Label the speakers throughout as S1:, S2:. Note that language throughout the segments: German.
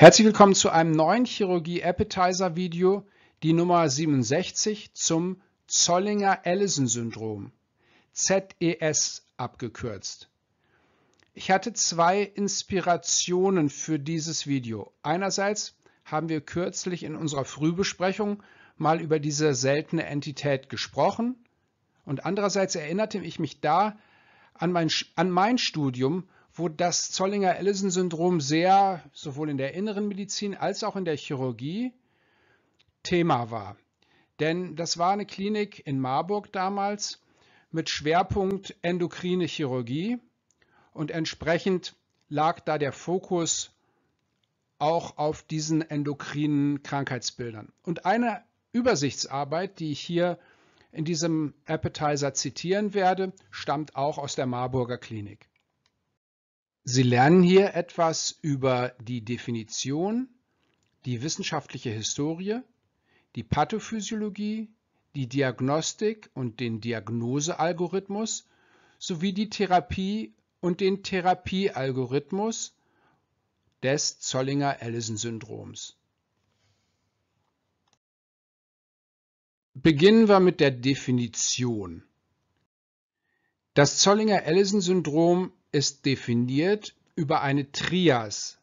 S1: Herzlich willkommen zu einem neuen Chirurgie Appetizer Video, die Nummer 67 zum Zollinger-Ellison-Syndrom, ZES abgekürzt. Ich hatte zwei Inspirationen für dieses Video. Einerseits haben wir kürzlich in unserer Frühbesprechung mal über diese seltene Entität gesprochen und andererseits erinnerte ich mich da an mein, an mein Studium wo das Zollinger-Ellison-Syndrom sehr sowohl in der inneren Medizin als auch in der Chirurgie Thema war. Denn das war eine Klinik in Marburg damals mit Schwerpunkt endokrine Chirurgie und entsprechend lag da der Fokus auch auf diesen endokrinen Krankheitsbildern. Und eine Übersichtsarbeit, die ich hier in diesem Appetizer zitieren werde, stammt auch aus der Marburger Klinik. Sie lernen hier etwas über die Definition, die wissenschaftliche Historie, die Pathophysiologie, die Diagnostik und den Diagnosealgorithmus sowie die Therapie und den Therapiealgorithmus des Zollinger-Ellison-Syndroms. Beginnen wir mit der Definition. Das Zollinger-Ellison-Syndrom ist definiert über eine Trias.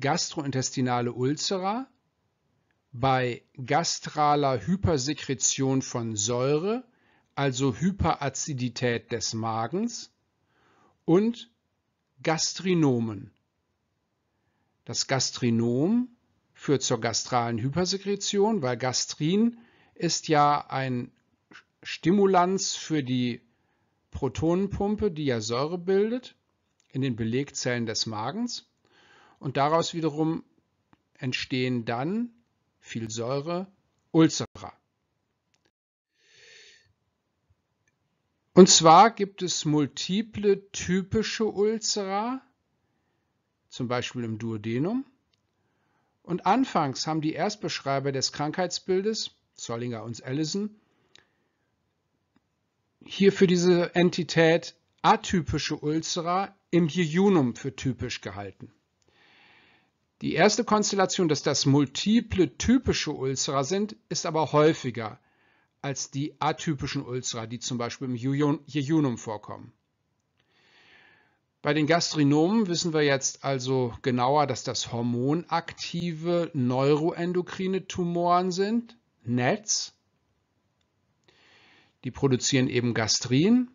S1: Gastrointestinale Ulzera, bei gastraler Hypersekretion von Säure, also Hyperazidität des Magens und Gastrinomen. Das Gastrinom führt zur gastralen Hypersekretion, weil Gastrin ist ja ein Stimulanz für die Protonenpumpe, die ja Säure bildet in den Belegzellen des Magens. Und daraus wiederum entstehen dann viel Säure, Ulcera. Und zwar gibt es multiple typische Ulcera, zum Beispiel im Duodenum. Und anfangs haben die Erstbeschreiber des Krankheitsbildes, Zollinger und Ellison, hier für diese Entität atypische Ulcera im Jejunum für typisch gehalten. Die erste Konstellation, dass das multiple typische Ulcera sind, ist aber häufiger als die atypischen Ulcera, die zum Beispiel im Jejunum vorkommen. Bei den Gastrinomen wissen wir jetzt also genauer, dass das hormonaktive neuroendokrine Tumoren sind, NETs, die produzieren eben Gastrin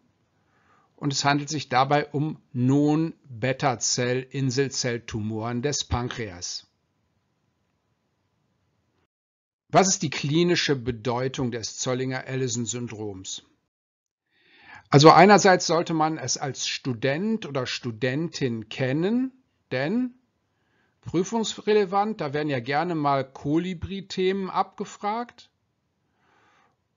S1: und es handelt sich dabei um non beta zell inselzell tumoren des Pankreas. Was ist die klinische Bedeutung des Zollinger-Ellison-Syndroms? Also einerseits sollte man es als Student oder Studentin kennen, denn prüfungsrelevant, da werden ja gerne mal Kolibri-Themen abgefragt.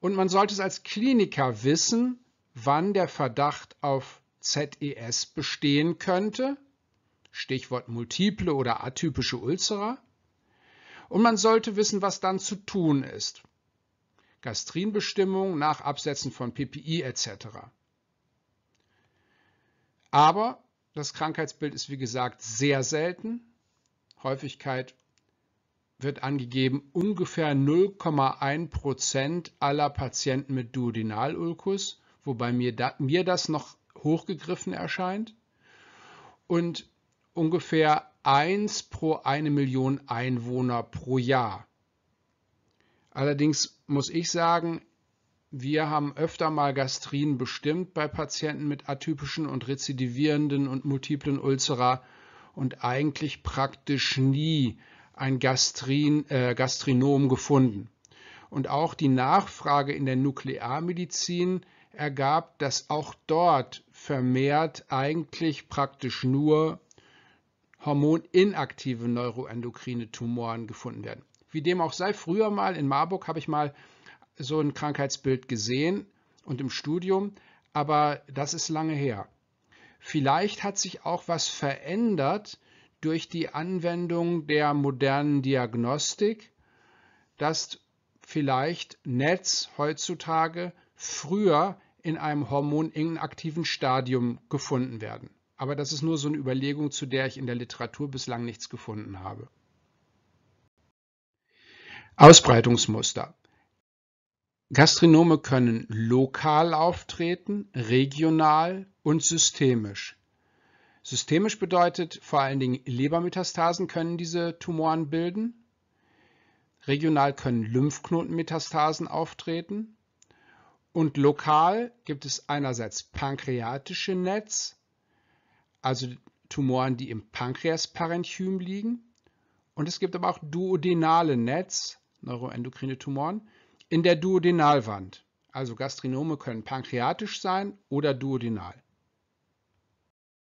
S1: Und man sollte es als Kliniker wissen, wann der Verdacht auf ZES bestehen könnte. Stichwort multiple oder atypische Ulzera. Und man sollte wissen, was dann zu tun ist. Gastrinbestimmung nach Absetzen von PPI etc. Aber das Krankheitsbild ist wie gesagt sehr selten. Häufigkeit wird angegeben, ungefähr 0,1 aller Patienten mit Duodenalulkus, wobei mir, da, mir das noch hochgegriffen erscheint, und ungefähr 1 pro 1 Million Einwohner pro Jahr. Allerdings muss ich sagen, wir haben öfter mal Gastrin bestimmt bei Patienten mit atypischen und rezidivierenden und multiplen Ulcera und eigentlich praktisch nie ein Gastrin, äh, Gastrinom gefunden. Und auch die Nachfrage in der Nuklearmedizin ergab, dass auch dort vermehrt eigentlich praktisch nur hormoninaktive neuroendokrine Tumoren gefunden werden. Wie dem auch sei, früher mal in Marburg habe ich mal so ein Krankheitsbild gesehen und im Studium, aber das ist lange her. Vielleicht hat sich auch was verändert durch die Anwendung der modernen Diagnostik, dass vielleicht Netz heutzutage früher in einem hormoninaktiven Stadium gefunden werden. Aber das ist nur so eine Überlegung, zu der ich in der Literatur bislang nichts gefunden habe. Ausbreitungsmuster. Gastrinome können lokal auftreten, regional und systemisch. Systemisch bedeutet vor allen Dingen Lebermetastasen können diese Tumoren bilden. Regional können Lymphknotenmetastasen auftreten. Und lokal gibt es einerseits pankreatische Netz, also Tumoren, die im Pankreasparenchym liegen. Und es gibt aber auch duodenale Netz, neuroendokrine Tumoren, in der Duodenalwand. Also Gastrinome können pankreatisch sein oder duodenal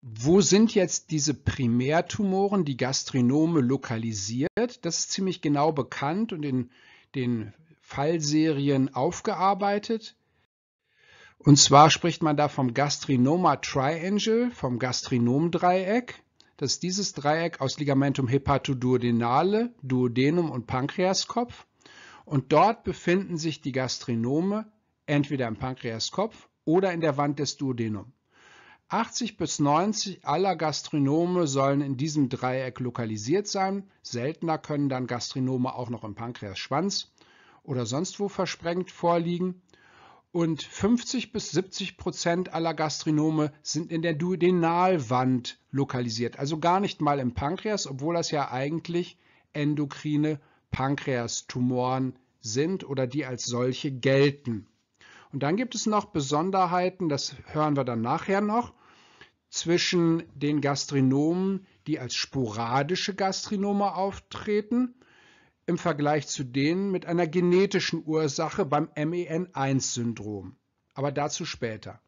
S1: wo sind jetzt diese Primärtumoren, die Gastrinome lokalisiert? Das ist ziemlich genau bekannt und in den Fallserien aufgearbeitet. Und zwar spricht man da vom Gastrinoma Triangle, vom Gastrinom-Dreieck. Das ist dieses Dreieck aus Ligamentum hepatoduodenale, Duodenum und Pankreaskopf. Und dort befinden sich die Gastrinome entweder im Pankreaskopf oder in der Wand des Duodenums. 80 bis 90 aller Gastrinome sollen in diesem Dreieck lokalisiert sein. Seltener können dann Gastrinome auch noch im Pankreasschwanz oder sonst wo versprengt vorliegen. Und 50 bis 70 Prozent aller Gastrinome sind in der Duodenalwand lokalisiert, also gar nicht mal im Pankreas, obwohl das ja eigentlich endokrine Pankreastumoren sind oder die als solche gelten. Und dann gibt es noch Besonderheiten, das hören wir dann nachher noch, zwischen den Gastronomen, die als sporadische Gastronome auftreten, im Vergleich zu denen mit einer genetischen Ursache beim MEN1-Syndrom. Aber dazu später.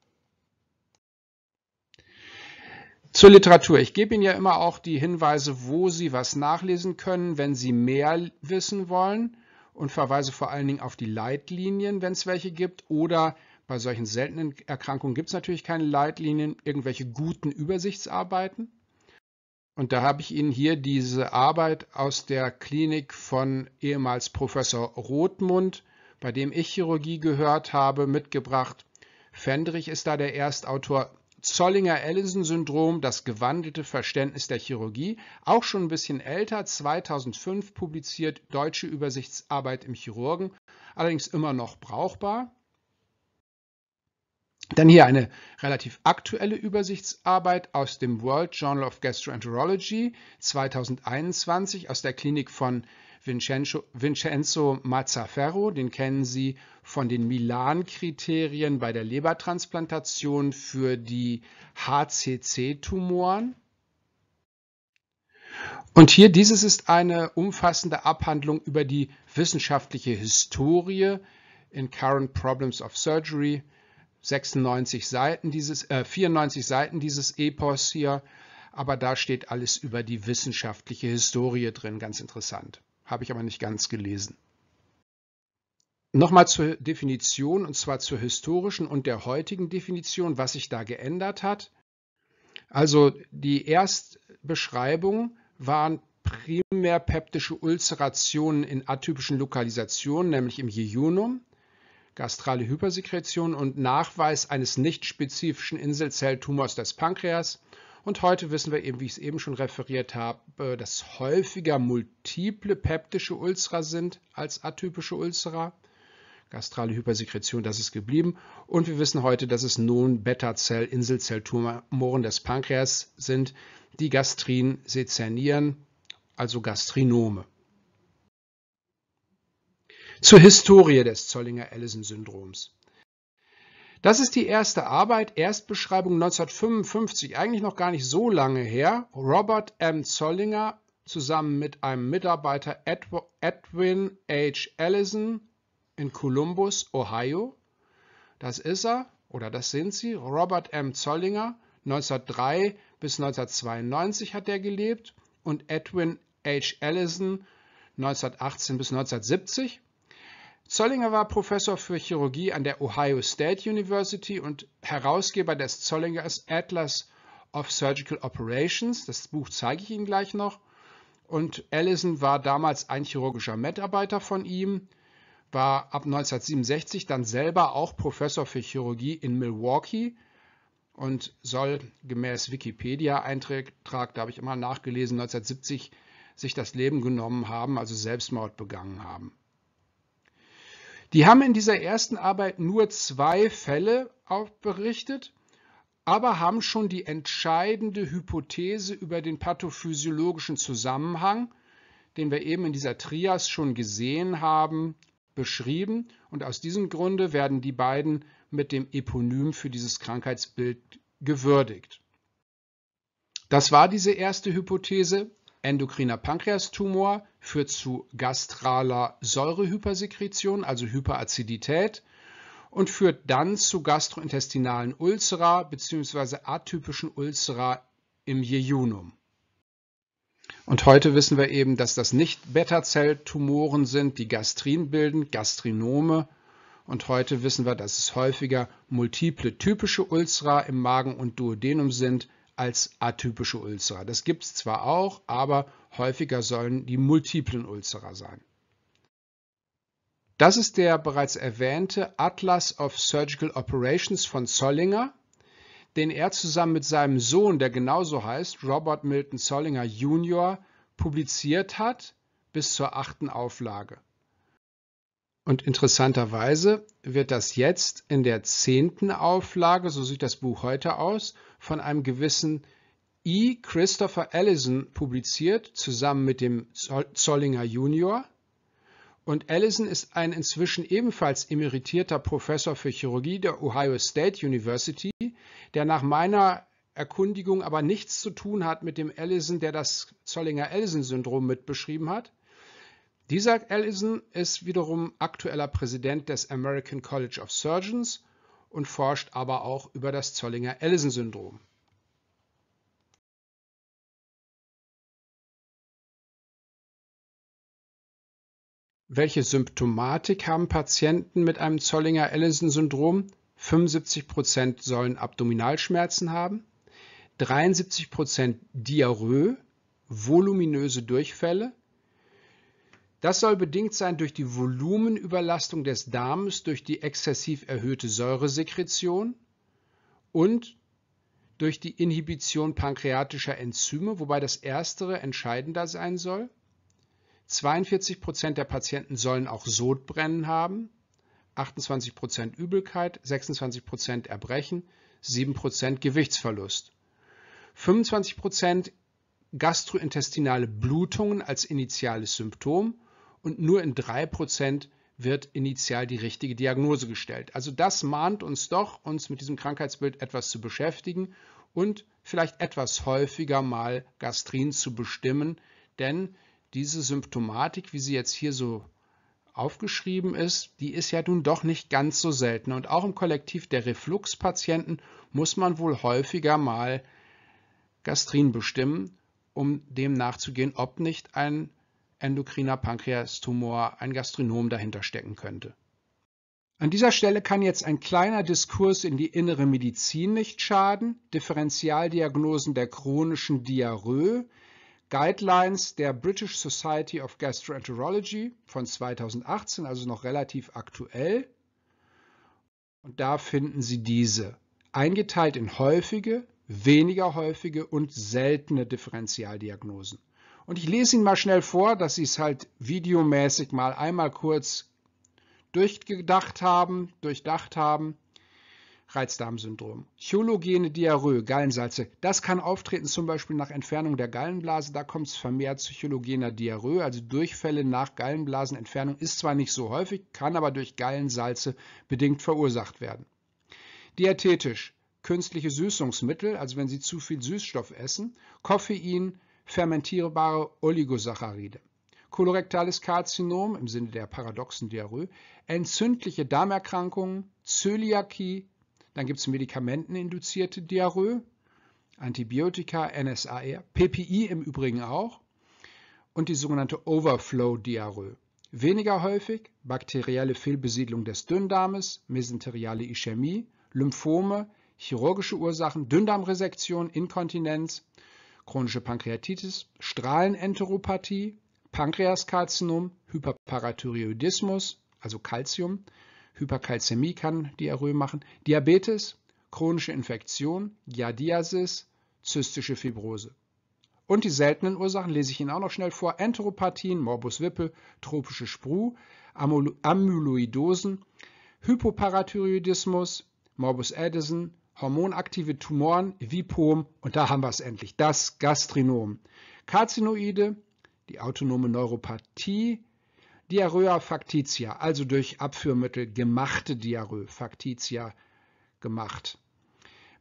S1: Zur Literatur. Ich gebe Ihnen ja immer auch die Hinweise, wo Sie was nachlesen können, wenn Sie mehr wissen wollen und verweise vor allen Dingen auf die Leitlinien, wenn es welche gibt. Oder bei solchen seltenen Erkrankungen gibt es natürlich keine Leitlinien, irgendwelche guten Übersichtsarbeiten. Und da habe ich Ihnen hier diese Arbeit aus der Klinik von ehemals Professor Rothmund, bei dem ich Chirurgie gehört habe, mitgebracht. Fendrich ist da der Erstautor. Zollinger-Ellison-Syndrom, das gewandelte Verständnis der Chirurgie, auch schon ein bisschen älter, 2005 publiziert, deutsche Übersichtsarbeit im Chirurgen, allerdings immer noch brauchbar. Dann hier eine relativ aktuelle Übersichtsarbeit aus dem World Journal of Gastroenterology 2021 aus der Klinik von Vincenzo, Vincenzo Mazzaferro, den kennen Sie von den Milan-Kriterien bei der Lebertransplantation für die HCC-Tumoren. Und hier, dieses ist eine umfassende Abhandlung über die wissenschaftliche Historie in Current Problems of Surgery. 96 Seiten dieses, äh, 94 Seiten dieses Epos hier, aber da steht alles über die wissenschaftliche Historie drin, ganz interessant habe ich aber nicht ganz gelesen. Nochmal zur Definition, und zwar zur historischen und der heutigen Definition, was sich da geändert hat. Also die Erstbeschreibung waren primär peptische Ulcerationen in atypischen Lokalisationen, nämlich im Jejunum, gastrale Hypersekretion und Nachweis eines nicht spezifischen Inselzelltumors des Pankreas und heute wissen wir eben, wie ich es eben schon referiert habe, äh, dass häufiger multiple peptische Ulzera sind als atypische Ulzera. Gastrale Hypersekretion, das ist geblieben. Und wir wissen heute, dass es nun Beta-Zell, Inselzelltumoren des Pankreas sind, die Gastrin sezernieren, also Gastrinome. Zur Historie des Zollinger-Ellison-Syndroms. Das ist die erste Arbeit, Erstbeschreibung 1955, eigentlich noch gar nicht so lange her. Robert M. Zollinger zusammen mit einem Mitarbeiter Edwin H. Allison in Columbus, Ohio. Das ist er oder das sind sie, Robert M. Zollinger. 1903 bis 1992 hat er gelebt und Edwin H. Allison 1918 bis 1970. Zollinger war Professor für Chirurgie an der Ohio State University und Herausgeber des Zollingers Atlas of Surgical Operations. Das Buch zeige ich Ihnen gleich noch. Und Allison war damals ein chirurgischer Mitarbeiter von ihm, war ab 1967 dann selber auch Professor für Chirurgie in Milwaukee und soll gemäß Wikipedia-Eintrag, da habe ich immer nachgelesen, 1970 sich das Leben genommen haben, also Selbstmord begangen haben. Die haben in dieser ersten Arbeit nur zwei Fälle berichtet, aber haben schon die entscheidende Hypothese über den pathophysiologischen Zusammenhang, den wir eben in dieser Trias schon gesehen haben, beschrieben. Und aus diesem Grunde werden die beiden mit dem Eponym für dieses Krankheitsbild gewürdigt. Das war diese erste Hypothese. Endokriner Pankreastumor führt zu gastraler Säurehypersekretion, also Hyperazidität, und führt dann zu gastrointestinalen Ulcera bzw. atypischen Ulcera im Jejunum. Und heute wissen wir eben, dass das nicht Beta-Zell-Tumoren sind, die Gastrin bilden, Gastrinome. Und heute wissen wir, dass es häufiger multiple typische Ulcera im Magen und Duodenum sind, als atypische Ulzera. Das gibt es zwar auch, aber häufiger sollen die multiplen Ulzera sein. Das ist der bereits erwähnte Atlas of Surgical Operations von Zollinger, den er zusammen mit seinem Sohn, der genauso heißt, Robert Milton Zollinger Jr., publiziert hat bis zur achten Auflage. Und interessanterweise wird das jetzt in der zehnten Auflage, so sieht das Buch heute aus, von einem gewissen E. Christopher Allison publiziert, zusammen mit dem Zollinger Junior. Und Allison ist ein inzwischen ebenfalls emeritierter Professor für Chirurgie der Ohio State University, der nach meiner Erkundigung aber nichts zu tun hat mit dem Allison, der das Zollinger-Allison-Syndrom mitbeschrieben hat. Dieser Allison ist wiederum aktueller Präsident des American College of Surgeons und forscht aber auch über das Zollinger Ellison-Syndrom. Welche Symptomatik haben Patienten mit einem Zollinger Ellison-Syndrom? 75% sollen Abdominalschmerzen haben, 73% Diarrhoe, voluminöse Durchfälle, das soll bedingt sein durch die Volumenüberlastung des Darms durch die exzessiv erhöhte Säuresekretion und durch die Inhibition pankreatischer Enzyme, wobei das erstere entscheidender sein soll. 42 Prozent der Patienten sollen auch Sodbrennen haben, 28 Prozent Übelkeit, 26 Prozent Erbrechen, 7 Prozent Gewichtsverlust. 25 Prozent gastrointestinale Blutungen als initiales Symptom und nur in 3% wird initial die richtige Diagnose gestellt. Also das mahnt uns doch, uns mit diesem Krankheitsbild etwas zu beschäftigen und vielleicht etwas häufiger mal Gastrin zu bestimmen, denn diese Symptomatik, wie sie jetzt hier so aufgeschrieben ist, die ist ja nun doch nicht ganz so selten. Und auch im Kollektiv der Refluxpatienten muss man wohl häufiger mal Gastrin bestimmen, um dem nachzugehen, ob nicht ein endokriner Pankreastumor, ein Gastrinom dahinter stecken könnte. An dieser Stelle kann jetzt ein kleiner Diskurs in die innere Medizin nicht schaden, Differentialdiagnosen der chronischen Diarrhoe, Guidelines der British Society of Gastroenterology von 2018, also noch relativ aktuell. Und da finden Sie diese, eingeteilt in häufige, weniger häufige und seltene Differentialdiagnosen. Und ich lese ihn mal schnell vor, dass Sie es halt videomäßig mal einmal kurz durchgedacht haben, durchdacht haben. Reizdarmsyndrom. Chologene Diarrhoe, Gallensalze. Das kann auftreten zum Beispiel nach Entfernung der Gallenblase. Da kommt es vermehrt zu chologener Diarrhoe, also Durchfälle nach Gallenblasenentfernung. Ist zwar nicht so häufig, kann aber durch Gallensalze bedingt verursacht werden. Diätetisch. Künstliche Süßungsmittel, also wenn Sie zu viel Süßstoff essen, Koffein, fermentierbare Oligosaccharide. Kolorektales Karzinom im Sinne der paradoxen Diarrhoe, entzündliche Darmerkrankungen, Zöliakie, dann gibt es medikamenteninduzierte Diarrhoe, Antibiotika, NSAR, PPI im Übrigen auch und die sogenannte Overflow-Diarrhoe. Weniger häufig bakterielle Fehlbesiedlung des Dünndarmes, mesenteriale Ischämie, Lymphome, chirurgische Ursachen, Dünndarmresektion, Inkontinenz chronische Pankreatitis, Strahlenenteropathie, Pankreaskarzinom, Hyperparathyroidismus, also Calcium, Hyperkalzämie kann Diarrhoe machen, Diabetes, chronische Infektion, Giardiasis, zystische Fibrose. Und die seltenen Ursachen lese ich Ihnen auch noch schnell vor. Enteropathien, Morbus Wippe, tropische Spru, Amyloidosen, Hypoparathyroidismus, Morbus Addison, hormonaktive Tumoren Vipom und da haben wir es endlich, das Gastrinom. Karzinoide, die autonome Neuropathie, Diarrhoea factitia, also durch Abführmittel gemachte Diarrhoe factitia gemacht.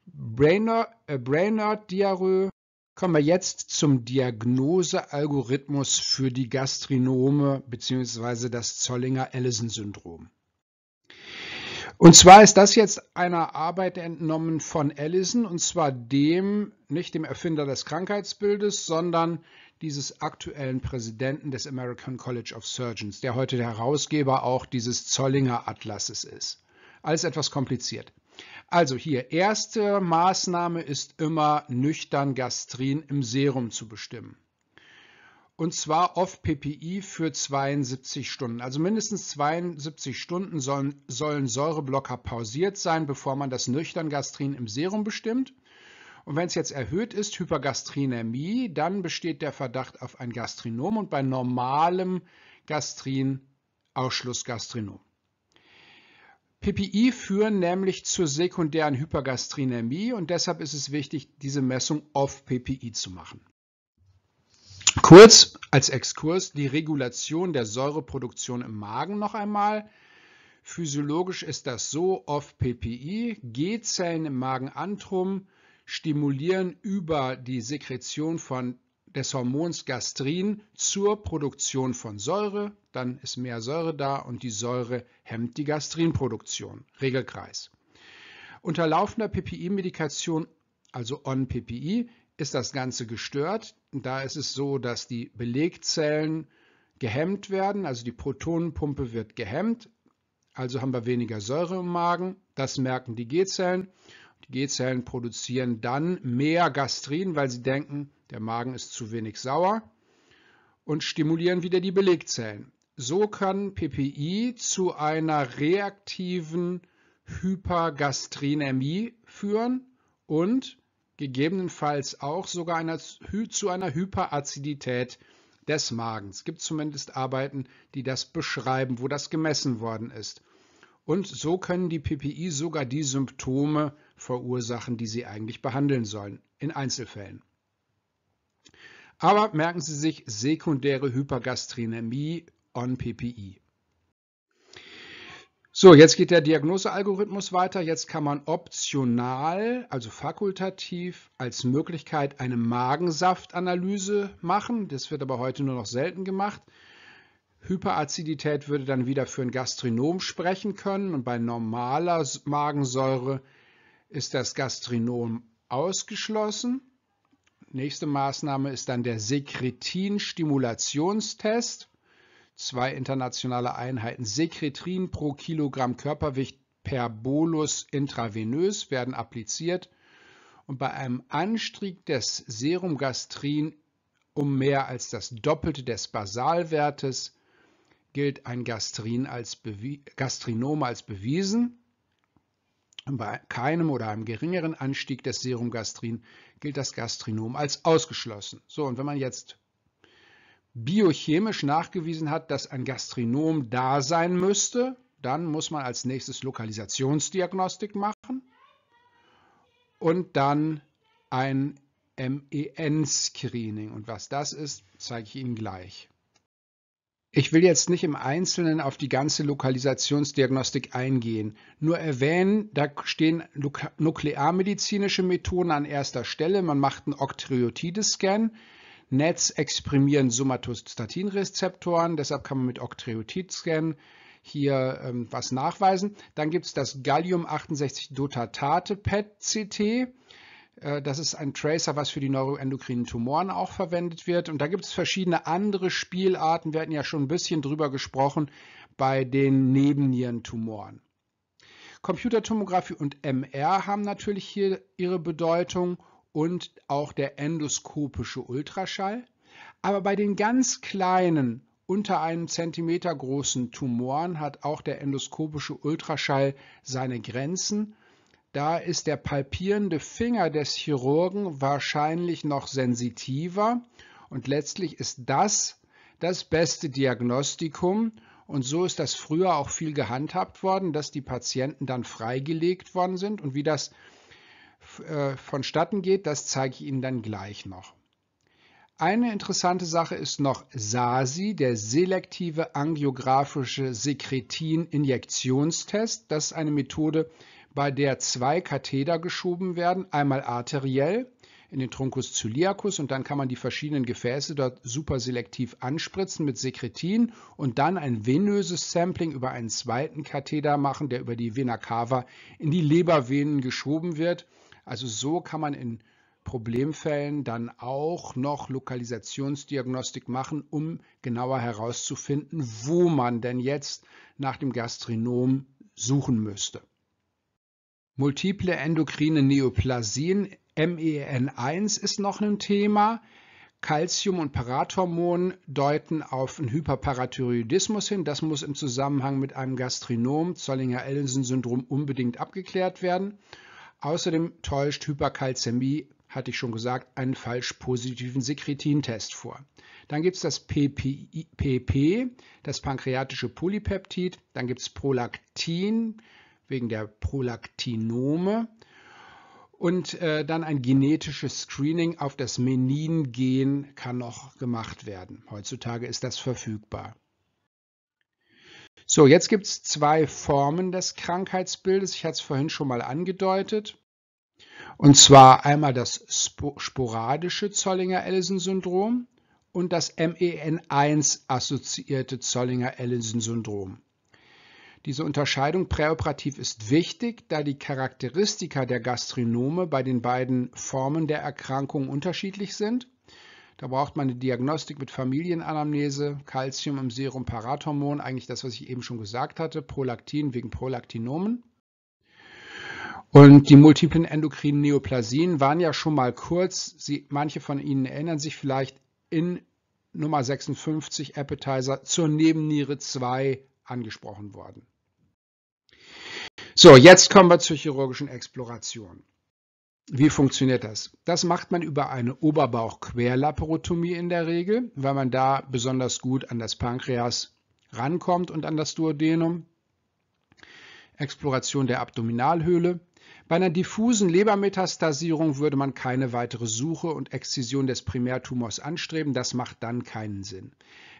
S1: Äh, Brainerd, äh, Diarrhoe, kommen wir jetzt zum Diagnosealgorithmus für die Gastrinome bzw. das Zollinger-Ellison-Syndrom. Und zwar ist das jetzt einer Arbeit entnommen von Allison, und zwar dem, nicht dem Erfinder des Krankheitsbildes, sondern dieses aktuellen Präsidenten des American College of Surgeons, der heute der Herausgeber auch dieses Zollinger Atlases ist. Alles etwas kompliziert. Also hier, erste Maßnahme ist immer nüchtern Gastrin im Serum zu bestimmen und zwar off PPI für 72 Stunden. Also mindestens 72 Stunden sollen, sollen Säureblocker pausiert sein, bevor man das Nüchterngastrin im Serum bestimmt. Und wenn es jetzt erhöht ist, Hypergastrinämie, dann besteht der Verdacht auf ein Gastrinom und bei normalem Gastrin Ausschlussgastrinom. PPI führen nämlich zur sekundären Hypergastrinämie und deshalb ist es wichtig, diese Messung off PPI zu machen. Kurz als Exkurs die Regulation der Säureproduktion im Magen noch einmal. Physiologisch ist das so, OFF-PPI, G-Zellen im Magenantrum stimulieren über die Sekretion von des Hormons Gastrin zur Produktion von Säure, dann ist mehr Säure da und die Säure hemmt die Gastrinproduktion, Regelkreis. Unter laufender PPI-Medikation, also On-PPI, ist das Ganze gestört. Da ist es so, dass die Belegzellen gehemmt werden, also die Protonenpumpe wird gehemmt, also haben wir weniger Säure im Magen. Das merken die G-Zellen. Die G-Zellen produzieren dann mehr Gastrin, weil sie denken, der Magen ist zu wenig sauer und stimulieren wieder die Belegzellen. So kann PPI zu einer reaktiven Hypergastrinämie führen und gegebenenfalls auch sogar einer, zu einer Hyperazidität des Magens. Es gibt zumindest Arbeiten, die das beschreiben, wo das gemessen worden ist. Und so können die PPI sogar die Symptome verursachen, die sie eigentlich behandeln sollen, in Einzelfällen. Aber merken Sie sich sekundäre Hypergastrinämie on PPI. So, jetzt geht der Diagnosealgorithmus weiter. Jetzt kann man optional, also fakultativ, als Möglichkeit eine Magensaftanalyse machen. Das wird aber heute nur noch selten gemacht. Hyperazidität würde dann wieder für ein Gastrinom sprechen können und bei normaler Magensäure ist das Gastrinom ausgeschlossen. Nächste Maßnahme ist dann der Sekretin-Stimulationstest zwei internationale Einheiten Sekretrin pro Kilogramm Körpergewicht per Bolus intravenös werden appliziert und bei einem Anstieg des Serumgastrin um mehr als das Doppelte des Basalwertes gilt ein Gastrin als Gastrinom als bewiesen. Und bei keinem oder einem geringeren Anstieg des Serumgastrin gilt das Gastrinom als ausgeschlossen. So, und wenn man jetzt biochemisch nachgewiesen hat, dass ein Gastrinom da sein müsste, dann muss man als nächstes Lokalisationsdiagnostik machen und dann ein MEN-Screening. Und was das ist, zeige ich Ihnen gleich. Ich will jetzt nicht im Einzelnen auf die ganze Lokalisationsdiagnostik eingehen, nur erwähnen, da stehen nuklearmedizinische Methoden an erster Stelle. Man macht einen Oktriotides-Scan, Netz exprimieren Somatostatinrezeptoren, deshalb kann man mit Octreotid-Scan hier ähm, was nachweisen. Dann gibt es das Gallium-68-Dotatate-PET-CT. Äh, das ist ein Tracer, was für die neuroendokrinen Tumoren auch verwendet wird. Und da gibt es verschiedene andere Spielarten. Wir hatten ja schon ein bisschen drüber gesprochen bei den Nebennierentumoren. Computertomographie und MR haben natürlich hier ihre Bedeutung und auch der endoskopische Ultraschall. Aber bei den ganz kleinen, unter einem Zentimeter großen Tumoren hat auch der endoskopische Ultraschall seine Grenzen. Da ist der palpierende Finger des Chirurgen wahrscheinlich noch sensitiver und letztlich ist das das beste Diagnostikum und so ist das früher auch viel gehandhabt worden, dass die Patienten dann freigelegt worden sind und wie das äh, vonstatten geht, das zeige ich Ihnen dann gleich noch. Eine interessante Sache ist noch SASI, der selektive angiografische Sekretin-Injektionstest. Das ist eine Methode, bei der zwei Katheter geschoben werden, einmal arteriell in den Truncus celiacus und dann kann man die verschiedenen Gefäße dort super selektiv anspritzen mit Sekretin und dann ein venöses Sampling über einen zweiten Katheter machen, der über die Vena cava in die Lebervenen geschoben wird also so kann man in Problemfällen dann auch noch Lokalisationsdiagnostik machen, um genauer herauszufinden, wo man denn jetzt nach dem Gastrinom suchen müsste. Multiple endokrine Neoplasien, MEN1 ist noch ein Thema. Calcium und Parathormon deuten auf einen Hyperparathyroidismus hin. Das muss im Zusammenhang mit einem Gastrinom, Zollinger-Ellison-Syndrom, unbedingt abgeklärt werden. Außerdem täuscht Hyperkalzämie, hatte ich schon gesagt, einen falsch positiven Sekretintest vor. Dann gibt es das PP, das pankreatische Polypeptid. Dann gibt es Prolaktin wegen der Prolaktinome. Und äh, dann ein genetisches Screening auf das Menin-Gen kann noch gemacht werden. Heutzutage ist das verfügbar. So, jetzt gibt es zwei Formen des Krankheitsbildes. Ich hatte es vorhin schon mal angedeutet. Und zwar einmal das sporadische Zollinger-Ellison-Syndrom und das MEN1-assoziierte Zollinger-Ellison-Syndrom. Diese Unterscheidung präoperativ ist wichtig, da die Charakteristika der Gastrinome bei den beiden Formen der Erkrankung unterschiedlich sind da braucht man eine Diagnostik mit Familienanamnese, Calcium im Serum Parathormon, eigentlich das, was ich eben schon gesagt hatte, Prolaktin wegen Prolaktinomen. Und die multiplen endokrinen Neoplasien waren ja schon mal kurz, Sie, manche von Ihnen erinnern sich vielleicht, in Nummer 56 Appetizer zur Nebenniere 2 angesprochen worden. So, jetzt kommen wir zur chirurgischen Exploration. Wie funktioniert das? Das macht man über eine Oberbauchquerlaparotomie in der Regel, weil man da besonders gut an das Pankreas rankommt und an das Duodenum. Exploration der Abdominalhöhle. Bei einer diffusen Lebermetastasierung würde man keine weitere Suche und Exzision des Primärtumors anstreben. Das macht dann keinen Sinn.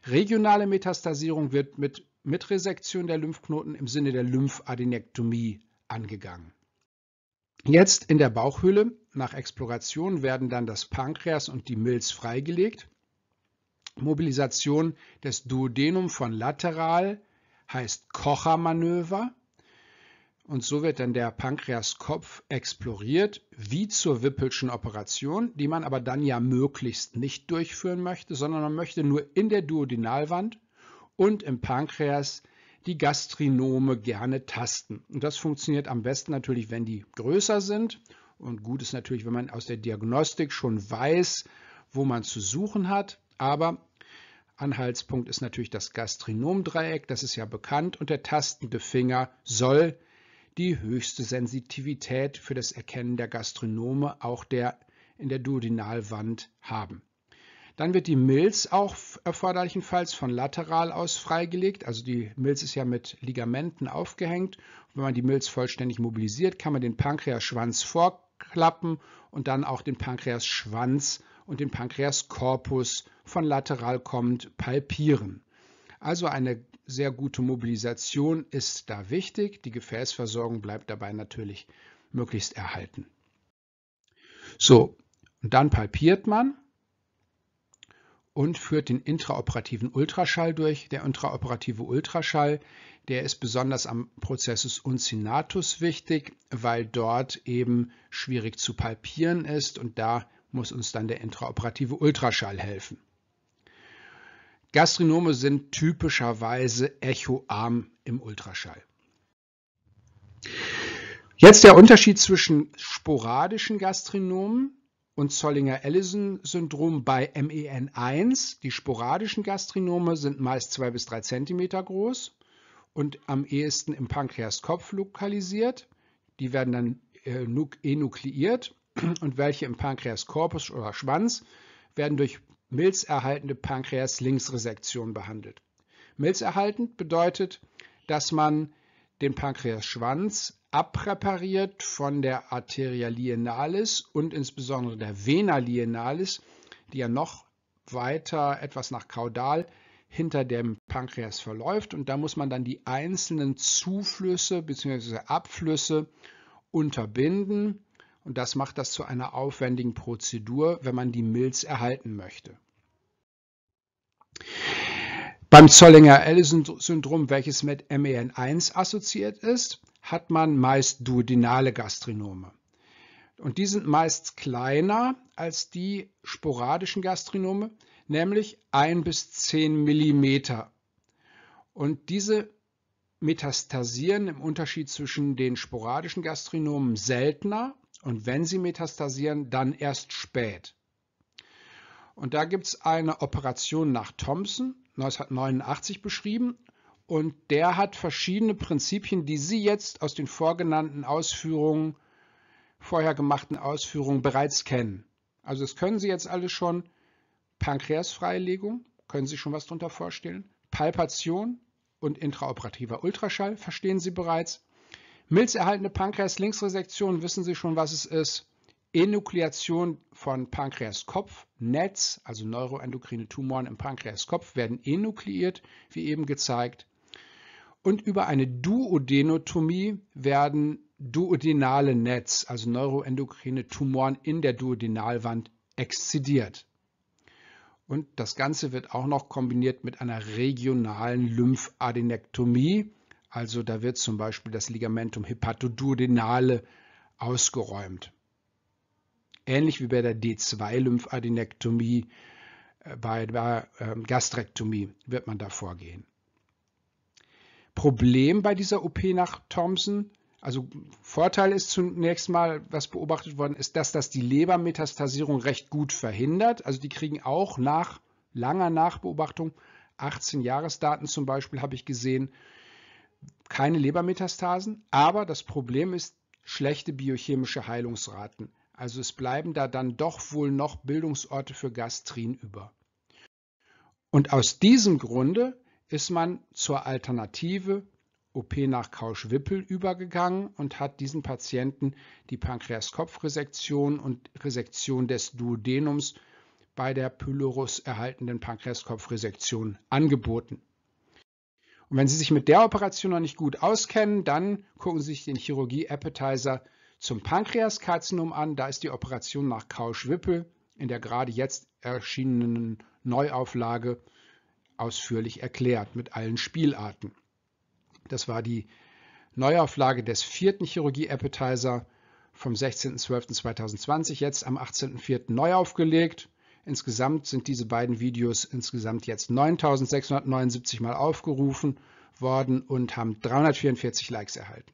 S1: Regionale Metastasierung wird mit, mit Resektion der Lymphknoten im Sinne der Lymphadenektomie angegangen. Jetzt in der Bauchhöhle nach Exploration werden dann das Pankreas und die Milz freigelegt. Mobilisation des Duodenum von lateral heißt Kochermanöver. Und so wird dann der Pankreaskopf exploriert, wie zur Wippelschen Operation, die man aber dann ja möglichst nicht durchführen möchte, sondern man möchte nur in der Duodenalwand und im Pankreas die Gastrinome gerne tasten. Und das funktioniert am besten natürlich, wenn die größer sind. Und gut ist natürlich, wenn man aus der Diagnostik schon weiß, wo man zu suchen hat. Aber Anhaltspunkt ist natürlich das Gastrinomdreieck, das ist ja bekannt. Und der tastende Finger soll die höchste Sensitivität für das Erkennen der Gastrinome, auch der in der Duodenalwand, haben. Dann wird die Milz auch erforderlichenfalls von lateral aus freigelegt. Also die Milz ist ja mit Ligamenten aufgehängt. Und wenn man die Milz vollständig mobilisiert, kann man den Pankreasschwanz vorklappen und dann auch den Pankreasschwanz und den Pankreaskorpus von lateral kommend palpieren. Also eine sehr gute Mobilisation ist da wichtig. Die Gefäßversorgung bleibt dabei natürlich möglichst erhalten. So, und dann palpiert man und führt den intraoperativen Ultraschall durch. Der intraoperative Ultraschall, der ist besonders am Prozessus uncinatus wichtig, weil dort eben schwierig zu palpieren ist und da muss uns dann der intraoperative Ultraschall helfen. Gastrinome sind typischerweise echoarm im Ultraschall. Jetzt der Unterschied zwischen sporadischen Gastrinomen und Zollinger-Ellison-Syndrom bei MEN1. Die sporadischen Gastrinome sind meist 2 bis 3 cm groß und am ehesten im Pankreaskopf lokalisiert. Die werden dann äh, enukleiert und welche im Pankreaskorpus oder Schwanz werden durch milzerhaltende Pankreas-Linksresektion behandelt. Milzerhaltend bedeutet, dass man den Pankreasschwanz abpräpariert von der Arteria lienalis und insbesondere der Vena lienalis, die ja noch weiter etwas nach Kaudal hinter dem Pankreas verläuft. Und da muss man dann die einzelnen Zuflüsse bzw. Abflüsse unterbinden. Und das macht das zu einer aufwendigen Prozedur, wenn man die Milz erhalten möchte. Beim zollinger ellison syndrom welches mit MEN1 assoziiert ist, hat man meist duodenale Gastrinome. Und die sind meist kleiner als die sporadischen Gastrinome, nämlich 1 bis 10 mm. Und diese metastasieren im Unterschied zwischen den sporadischen Gastrinomen seltener und wenn sie metastasieren, dann erst spät. Und da gibt es eine Operation nach Thompson, 1989 beschrieben, und der hat verschiedene Prinzipien, die Sie jetzt aus den vorgenannten Ausführungen, vorher gemachten Ausführungen bereits kennen. Also das können Sie jetzt alle schon. Pankreasfreilegung, können Sie schon was darunter vorstellen. Palpation und intraoperativer Ultraschall verstehen Sie bereits. Milzerhaltende Pankreas-Linksresektion wissen Sie schon, was es ist. Enukleation von Pankreaskopf, Netz, also neuroendokrine Tumoren im Pankreaskopf, werden enukleiert, wie eben gezeigt. Und über eine Duodenotomie werden duodenale Netz, also neuroendokrine Tumoren in der Duodenalwand exzidiert. Und das Ganze wird auch noch kombiniert mit einer regionalen Lymphadenektomie. Also da wird zum Beispiel das Ligamentum hepatoduodenale ausgeräumt. Ähnlich wie bei der D2-Lymphadenektomie, äh, bei der ähm, Gastrektomie wird man da vorgehen. Problem bei dieser OP nach Thompson? Also Vorteil ist zunächst mal, was beobachtet worden ist, dass das die Lebermetastasierung recht gut verhindert. Also die kriegen auch nach langer Nachbeobachtung, 18 Jahresdaten zum Beispiel habe ich gesehen, keine Lebermetastasen. Aber das Problem ist schlechte biochemische Heilungsraten. Also es bleiben da dann doch wohl noch Bildungsorte für Gastrin über. Und aus diesem Grunde ist man zur Alternative OP nach Kausch-Wippel übergegangen und hat diesen Patienten die Pankreaskopfresektion und Resektion des Duodenums bei der Pylorus erhaltenden Pankreaskopfresektion angeboten. Und wenn Sie sich mit der Operation noch nicht gut auskennen, dann gucken Sie sich den Chirurgie-Appetizer zum Pankreaskarzinom an. Da ist die Operation nach Kausch-Wippel in der gerade jetzt erschienenen Neuauflage ausführlich erklärt mit allen Spielarten. Das war die Neuauflage des vierten Chirurgie-Appetizer vom 16.12.2020, jetzt am 18.04. neu aufgelegt. Insgesamt sind diese beiden Videos insgesamt jetzt 9.679 Mal aufgerufen worden und haben 344 Likes erhalten.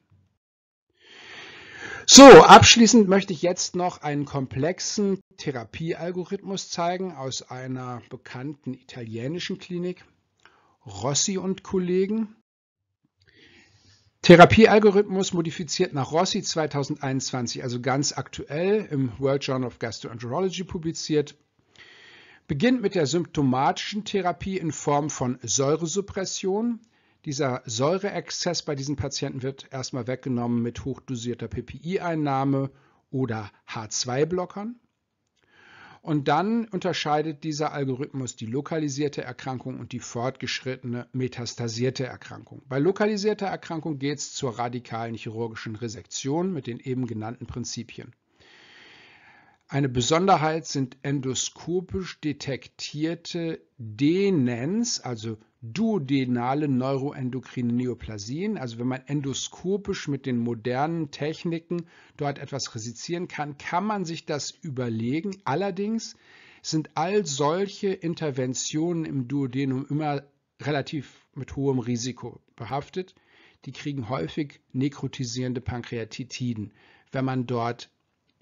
S1: So, abschließend möchte ich jetzt noch einen komplexen Therapiealgorithmus zeigen aus einer bekannten italienischen Klinik, Rossi und Kollegen. Therapiealgorithmus modifiziert nach Rossi 2021, also ganz aktuell im World Journal of Gastroenterology publiziert, beginnt mit der symptomatischen Therapie in Form von Säuresuppression dieser Säureexzess bei diesen Patienten wird erstmal weggenommen mit hochdosierter PPI-Einnahme oder H2-Blockern. Und dann unterscheidet dieser Algorithmus die lokalisierte Erkrankung und die fortgeschrittene metastasierte Erkrankung. Bei lokalisierter Erkrankung geht es zur radikalen chirurgischen Resektion mit den eben genannten Prinzipien. Eine Besonderheit sind endoskopisch detektierte Denens, also duodenale neuroendokrine Neoplasien. Also wenn man endoskopisch mit den modernen Techniken dort etwas resizieren kann, kann man sich das überlegen. Allerdings sind all solche Interventionen im Duodenum immer relativ mit hohem Risiko behaftet. Die kriegen häufig nekrotisierende Pankreatitiden, wenn man dort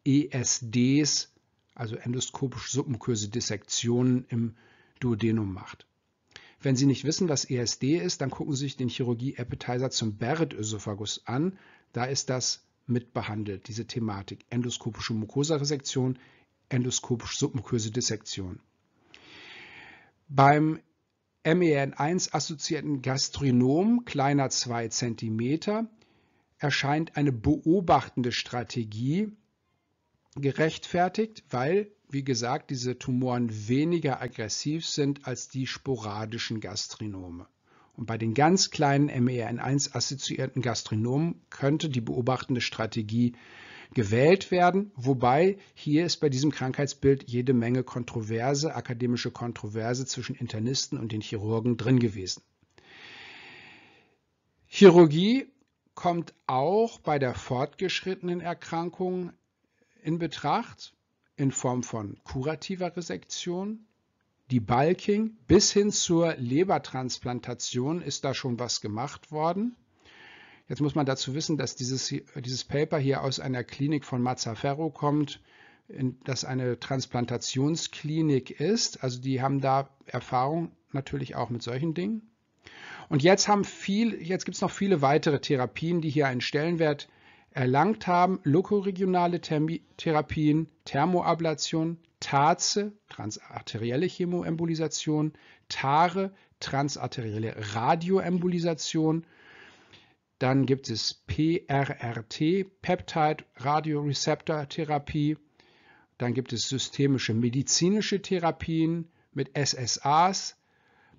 S1: ESDs, also endoskopische suppenkürse Dissektionen im Duodenum macht. Wenn Sie nicht wissen, was ESD ist, dann gucken Sie sich den Chirurgie-Appetizer zum Barrett-Ösophagus an. Da ist das mitbehandelt, diese Thematik. Endoskopische Mukosaresektion, endoskopische submuköse Dissektion. Beim MEN1-assoziierten Gastrinom kleiner 2 cm erscheint eine beobachtende Strategie gerechtfertigt, weil wie gesagt, diese Tumoren weniger aggressiv sind als die sporadischen Gastrinome. Und bei den ganz kleinen mern 1 assoziierten Gastrinomen könnte die beobachtende Strategie gewählt werden, wobei hier ist bei diesem Krankheitsbild jede Menge Kontroverse, akademische Kontroverse zwischen Internisten und den Chirurgen drin gewesen. Chirurgie kommt auch bei der fortgeschrittenen Erkrankung in Betracht in Form von kurativer Resektion. Die Balking bis hin zur Lebertransplantation ist da schon was gemacht worden. Jetzt muss man dazu wissen, dass dieses, dieses Paper hier aus einer Klinik von Mazzaferro kommt, das eine Transplantationsklinik ist. Also die haben da Erfahrung natürlich auch mit solchen Dingen. Und jetzt jetzt gibt es noch viele weitere Therapien, die hier einen Stellenwert haben erlangt haben, lokoregionale Therapien, Thermoablation, TARZE, transarterielle Chemoembolisation, TARE, transarterielle Radioembolisation. Dann gibt es PRRT, Peptide Radioreceptor Therapie. Dann gibt es systemische medizinische Therapien mit SSAs,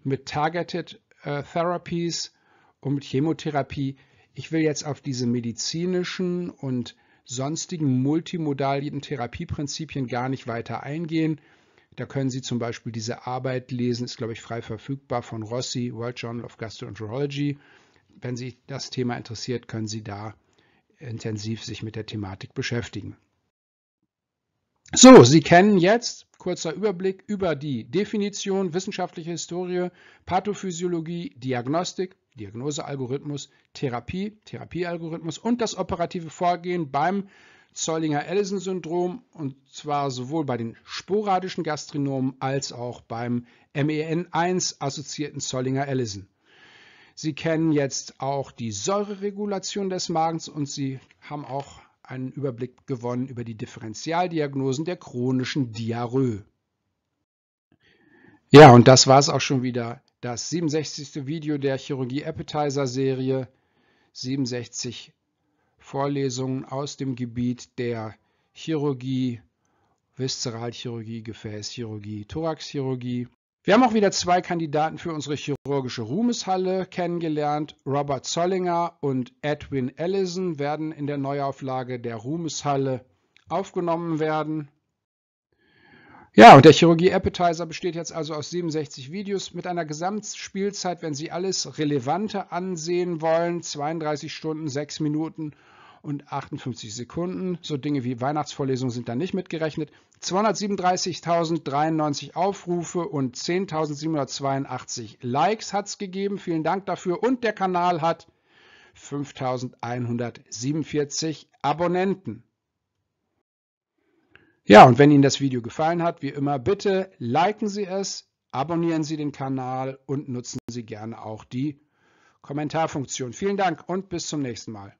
S1: mit Targeted äh, Therapies und mit Chemotherapie ich will jetzt auf diese medizinischen und sonstigen multimodalen Therapieprinzipien gar nicht weiter eingehen. Da können Sie zum Beispiel diese Arbeit lesen, ist, glaube ich, frei verfügbar von Rossi, World Journal of Gastroenterology. Wenn Sie das Thema interessiert, können Sie da intensiv sich mit der Thematik beschäftigen. So, Sie kennen jetzt kurzer Überblick über die Definition, wissenschaftliche Historie, Pathophysiologie, Diagnostik, Diagnosealgorithmus, Therapie, Therapiealgorithmus und das operative Vorgehen beim Zollinger-Ellison-Syndrom und zwar sowohl bei den sporadischen Gastrinomen als auch beim MEN1-assoziierten Zollinger-Ellison. Sie kennen jetzt auch die Säureregulation des Magens und Sie haben auch einen Überblick gewonnen über die Differentialdiagnosen der chronischen Diarrhoe. Ja, und das war es auch schon wieder das 67. Video der Chirurgie Appetizer Serie, 67 Vorlesungen aus dem Gebiet der Chirurgie, Viszeralchirurgie, Gefäßchirurgie, Thoraxchirurgie. Wir haben auch wieder zwei Kandidaten für unsere chirurgische Ruhmeshalle kennengelernt. Robert Zollinger und Edwin Ellison werden in der Neuauflage der Ruhmeshalle aufgenommen werden. Ja, und der Chirurgie Appetizer besteht jetzt also aus 67 Videos mit einer Gesamtspielzeit, wenn Sie alles Relevante ansehen wollen, 32 Stunden, 6 Minuten und 58 Sekunden. So Dinge wie Weihnachtsvorlesungen sind da nicht mitgerechnet. 237.093 Aufrufe und 10.782 Likes hat es gegeben. Vielen Dank dafür. Und der Kanal hat 5.147 Abonnenten. Ja, und wenn Ihnen das Video gefallen hat, wie immer, bitte liken Sie es, abonnieren Sie den Kanal und nutzen Sie gerne auch die Kommentarfunktion. Vielen Dank und bis zum nächsten Mal.